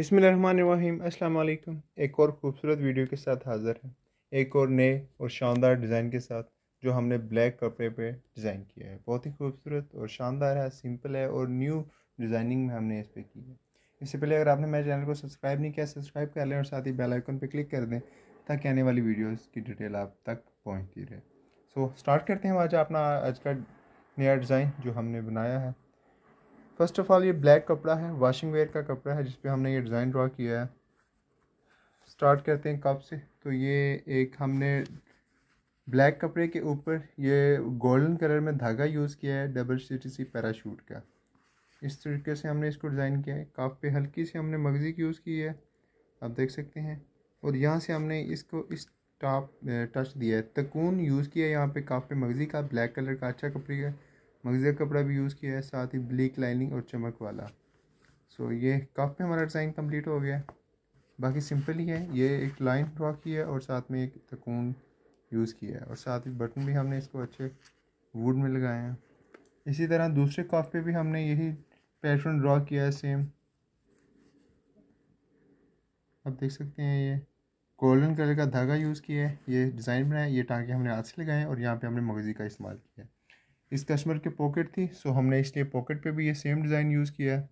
अस्सलाम वालेकुम एक और खूबसूरत वीडियो के साथ हाज़र है एक और नए और शानदार डिज़ाइन के साथ जो हमने ब्लैक कपड़े पे डिज़ाइन किया है बहुत ही खूबसूरत और शानदार है सिंपल है और न्यू डिज़ाइनिंग में हमने इस पर की है इससे पहले अगर आपने मेरे चैनल को सब्सक्राइब नहीं किया सब्सक्राइब कर लें और साथ ही बेल आइकन पर क्लिक कर दें ताकि आने वाली वीडियोज़ की डिटेल आप तक पहुँचती रहे सो स्टार्ट करते हैं आज अपना आज का नया डिज़ाइन जो हमने बनाया है फर्स्ट ऑफ ऑल ये ब्लैक कपड़ा है वाशिंग वेयर का कपड़ा है जिसपे हमने ये डिज़ाइन ड्रा किया है स्टार्ट करते हैं कप से तो ये एक हमने ब्लैक कपड़े के ऊपर ये गोल्डन कलर में धागा यूज़ किया है double C T C parachute का इस तरीके से हमने इसको डिज़ाइन किया है काफ पे हल्की सी हमने मगज़ी की यूज़ की है आप देख सकते हैं और यहाँ से हमने इसको इस टॉप टच दिया है तकून यूज़ किया है यहाँ पे काफ पे मगज़ी का ब्लैक कलर का अच्छा कपड़े का मगज़े कपड़ा भी यूज़ किया है साथ ही ब्लैक लाइनिंग और चमक वाला सो so, ये कफ में हमारा डिज़ाइन कम्प्लीट हो गया है बाकी सिंपल ही है ये एक लाइन ड्रा की है और साथ में एक तकून यूज़ किया है और साथ ही बटन भी हमने इसको अच्छे वुड में लगाए हैं इसी तरह दूसरे कॉफ पे भी हमने यही पैटर्न ड्रा किया है सेम आप देख सकते हैं ये गोल्डन कलर का धागा यूज़ किया है ये डिज़ाइन बनाया ये टाँके हमने हाथ से लगाए और यहाँ पे हमने मगज़ी का इस्तेमाल किया है इस कस्टमर के पॉकेट थी सो हमने इसलिए पॉकेट पे भी ये सेम डिज़ाइन यूज़ किया है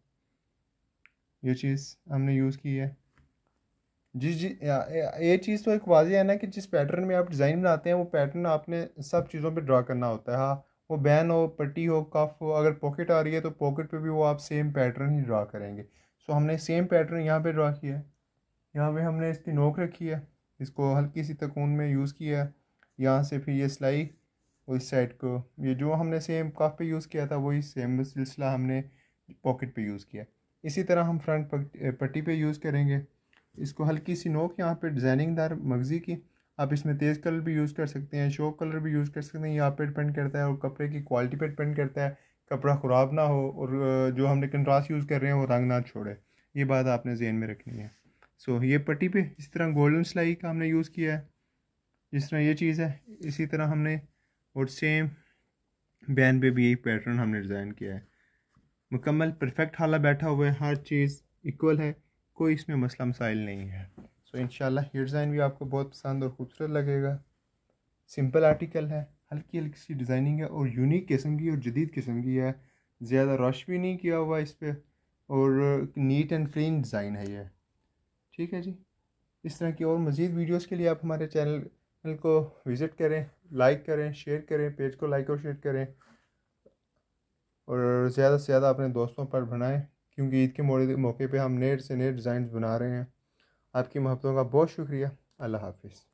ये चीज़ हमने यूज़ की है जिस जी ये चीज़ तो एक वाजी है ना कि जिस पैटर्न में आप डिज़ाइन बनाते हैं वो पैटर्न आपने सब चीज़ों पे ड्रा करना होता है हाँ वो बैन हो पट्टी हो कफ हो अगर पॉकेट आ रही है तो पॉकेट पे भी वो आप सेम पैटर्न ही ड्रा करेंगे सो हमने सेम पैटर्न यहाँ पे ड्रा किया है यहाँ पर हमने इसकी नोक रखी है इसको हल्की सी तकून में यूज़ किया है यहाँ से फिर ये सिलाई उस साइड को ये जो हमने सेम काफ पे यूज़ किया था वही सेम सिलसिला हमने पॉकेट पे यूज़ किया इसी तरह हम फ्रंट पट्टी पे यूज़ करेंगे इसको हल्की सी नोक यहाँ पे डिज़ाइनिंग दार मगज़ी की आप इसमें तेज़ कलर भी यूज़ कर सकते हैं शो कलर भी यूज़ कर सकते हैं यहाँ पर पे डिपेंड करता है और कपड़े की क्वालिटी पर डिपेंड करता है कपड़ा ख़राब ना हो और जो हमने कंट्रास्ट यूज़ कर रहे हैं वो रंग ना छोड़े ये बात आपने जहन में रखनी है सो ये पट्टी पे इस तरह गोल्डन सिलाई का हमने यूज़ किया है जिस तरह ये चीज़ है इसी तरह हमने और सेम बैन पे भी यही पैटर्न हमने डिज़ाइन किया है मुकम्मल परफेक्ट हाला बैठा हुआ है हर चीज़ इक्वल है कोई इसमें मसला मसाइल नहीं है सो इन ये डिज़ाइन भी आपको बहुत पसंद और ख़ूबसूरत लगेगा सिंपल आर्टिकल है हल्की हल्की सी डिज़ाइनिंग है और यूनिक किस्म की और जदीद किस्म की है ज़्यादा रश भी नहीं किया हुआ इस पर और नीट एंड क्लीन डिज़ाइन है ये ठीक है जी इस तरह की और मज़ीद वीडियोज़ के लिए आप हमारे चैनल को विज़िट करें लाइक करें शेयर करें पेज को लाइक और शेयर करें और ज़्यादा से ज़्यादा अपने दोस्तों पर बनाएं क्योंकि ईद के मौके पे हम नए से नए डिज़ाइन बना रहे हैं आपकी मोहब्बतों का बहुत शुक्रिया अल्लाह हाफिज़